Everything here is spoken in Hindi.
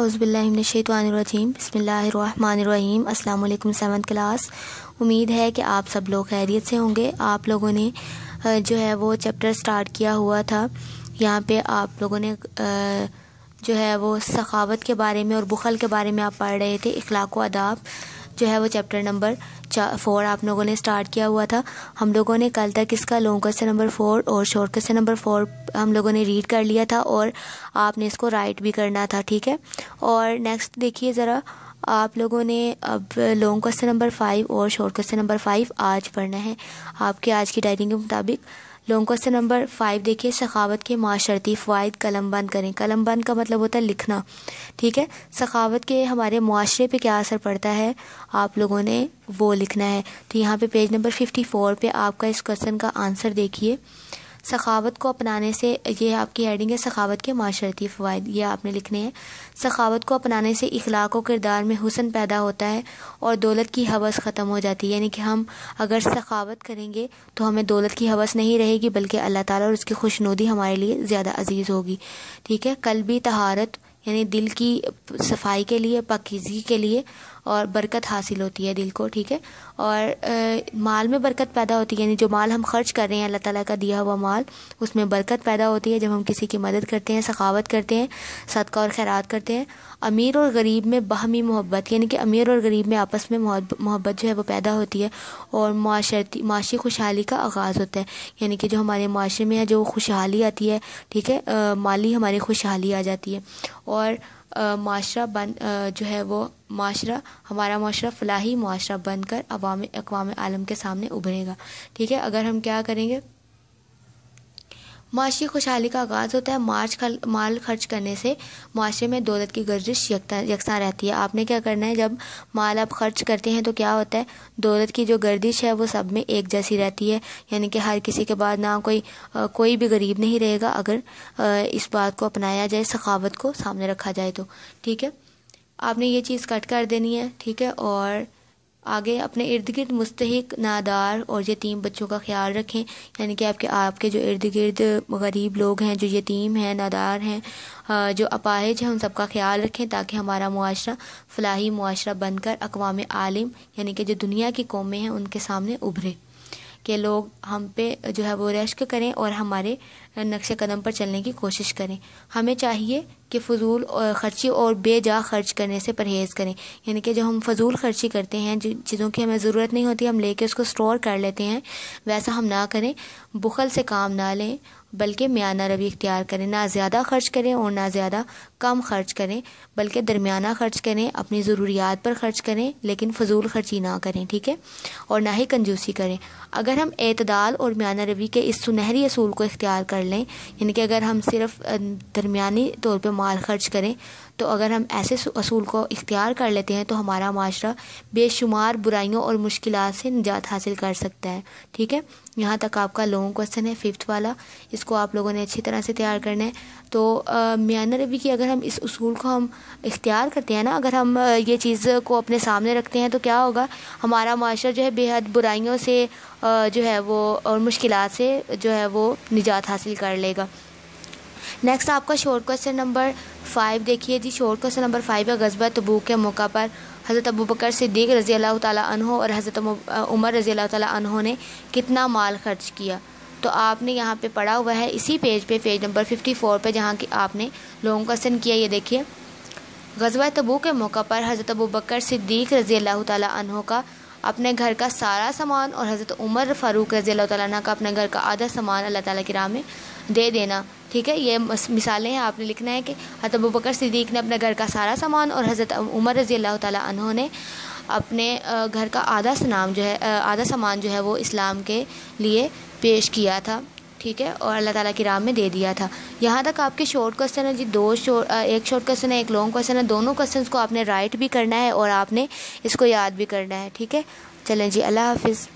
अज़बिल्लाशीम बसमीम अल्लाम सेवन्थ क्लास उम्मीद है कि आप सब लोग खैरियत से होंगे आप लोगों ने जो है वो चैप्टर स्टार्ट किया हुआ था यहाँ पे आप लोगों ने जो है वो सखावत के बारे में और बुखल के बारे में आप पढ़ रहे थे इखलाक अदाब जो है वो चैप्टर नंबर फोर आप लोगों ने स्टार्ट किया हुआ था हम लोगों ने कल तक इसका लॉन्ग क्वेश्चन नंबर फोर और शॉर्ट क्वेश्चन नंबर फोर हम लोगों ने रीड कर लिया था और आपने इसको राइट भी करना था ठीक है और नेक्स्ट देखिए ज़रा आप लोगों ने अब लॉन्ग क्वेश्चन नंबर फाइव और शॉर्ट क्वेश्चन नंबर फाइव आज पढ़ना है आपके आज की डायरी के मुताबिक लॉन्ग क्वेश्चन नंबर फाइव देखिए सखावत के माशरती फ़वाद कलम बंद करें कलम बंद का मतलब होता है लिखना ठीक है सखावत के हमारे माशरे पे क्या असर पड़ता है आप लोगों ने वो लिखना है तो यहाँ पे पेज नंबर फिफ्टी फोर पर आपका इस क्वेश्चन का आंसर देखिए सखावत को अपनाने से ये आपकी हेडिंग है सखावत के माशरती फ़वाद ये आपने लिखने हैं सखावत को अपनाने से इखलाक व किरदार में हुसन पैदा होता है और दौलत की हवस ख़त्म हो जाती है यानी कि हम अगर सखावत करेंगे तो हमें दौलत की हवस नहीं रहेगी बल्कि अल्लाह ताली और उसकी खुशनुदी हमारे लिए ज़्यादा अजीज़ होगी ठीक है कल भी तहारत यानी दिल की सफाई के लिए पकीजगी के लिए और बरकत हासिल होती है दिल को ठीक है और माल में बरकत पैदा होती है यानी जो माल हम खर्च कर रहे हैं अल्लाह ताला का दिया हुआ माल उसमें बरकत पैदा होती है जब हम किसी की मदद करते हैं सखावत करते हैं सदका और खैरात करते हैं अमीर और गरीब में बहमी मोहब्बत यानी कि अमीर और गरीब में आपस में मोहब्बत जो है वो पैदा होती है और माशी खुशहाली का आगाज़ होता है यानी कि जो हमारे माशरे में है जो खुशहाली आती है ठीक है माली हमारी खुशहाली आ जाती है और माशरा बन जो है वो माशरा हमारा माशरा फलाही माशरा बनकर अवाम अकवाम आलम के सामने उभरेगा ठीक है अगर हम क्या करेंगे माशी खुशहाली का आगाज़ होता है मार्च खल, माल खर्च करने से माशरे में दौलत की गर्जिश यकसा रहती है आपने क्या करना है जब माल आप खर्च करते हैं तो क्या होता है दौलत की जो गर्दिश है वो सब में एक जैसी रहती है यानी कि हर किसी के बाद ना कोई आ, कोई भी गरीब नहीं रहेगा अगर आ, इस बात को अपनाया जाए सखावत को सामने रखा जाए तो ठीक है आपने ये चीज़ कट कर देनी है ठीक है और आगे अपने इर्द गिर्द मुस्तक नादार और यतीम बच्चों का ख्याल रखें यानी कि आपके आपके जो इर्द गिर्द गरीब लोग हैं जो यतीम हैं नादार हैं जो अपाहिज हैं उन सब का ख्याल रखें ताकि हमारा मुआरा फलाही मुआरा बनकर अकवा आलिम यानी कि जो दुनिया की कौमें हैं उनके सामने उभरे कि लोग हम पे जो है वो रश्क करें और हमारे नक्श कदम पर चलने की कोशिश करें हमें चाहिए कि फजूल ख़र्ची और बेजा खर्च करने से परहेज़ करें यानी कि जो हम फजूल खर्ची करते हैं जिन चीज़ों की हमें ज़रूरत नहीं होती हम लेके उसको स्टोर कर लेते हैं वैसा हम ना करें बुखल से काम ना लें बल्कि म्याना रवि इख्तियार करें ना ज़्यादा खर्च करें और ना ज़्यादा कम खर्च करें बल्कि दरमियाना खर्च करें अपनी ज़रूरियात पर खर्च करें लेकिन फजूल खर्ची ना करें ठीक है और ना ही कंजूसी करें अगर हम अतदाल और मियाना रवी के इस सुनहरी असूल को इख्तियार कर लें यानी कि अगर हम सिर्फ दरमियानी तौर पर माल खर्च करें तो अगर हम ऐसे असूल को इख्तियार कर लेते हैं तो हमारा माशरा बेशुमार बुराइयों और मुश्किल से निजात हासिल कर सकता है ठीक है यहाँ तक आपका लॉन्ग क्वेश्चन है फिफ्थ वाला इसको आप लोगों ने अच्छी तरह से तैयार करना है तो मियाना रवी की अगर हम हम इस असूल को हम इख्तियार करते हैं ना अगर हम ये चीज़ को अपने सामने रखते हैं तो क्या होगा हमारा माशरा जो है बेहद बुराइयों से जो है वो और मुश्किल से जो है वो निजात हासिल कर लेगा नेक्स्ट आपका शॉर्ट क्वेश्चन नंबर फाइव देखिए जी शॉर्ट क्वेश्चन नंबर फाइव है गजबा तबू के मौका पर हज़रत अबू बकर सिद्दीक रज़ी अल्लाह तहों और हज़रत उमर रज़ी अल्लाह तहों ने कितना माल खर्च किया तो आपने यहाँ पे पढ़ा हुआ है इसी पेज पे पेज नंबर 54 पर जहाँ की आपने लोगों का सन किया ये देखिए गजवा तबू के मौका पर हज़रत अबू बकर सिद्दीक रज़ी अल्लाह तहों का अपने घर का सारा सामान और हज़रत उमर फ़ारूक रज़ी अल्लाह का अपने घर का आधा सामान अल्लाह ताली की राह में दे देना ठीक है ये मिसालें हैं आपने लिखना है कि हज़रत अबू बकर सिद्दीक ने अपने घर का सारा सामान और हज़रत उमर रज़ी अल्लाह तहों ने अपने घर का आधा सनाम जो है आधा सामान जो है वो इस्लाम के लिए पेश किया था ठीक है और अल्लाह ताला की राम में दे दिया था यहाँ तक आपके शॉर्ट क्वेश्चन है जी दो शॉर्ट एक शॉर्ट क्वेश्चन है एक लॉन्ग क्वेश्चन है दोनों क्वेश्चन को आपने राइट भी करना है और आपने इसको याद भी करना है ठीक है चलें जी अल्लाह हाफिज़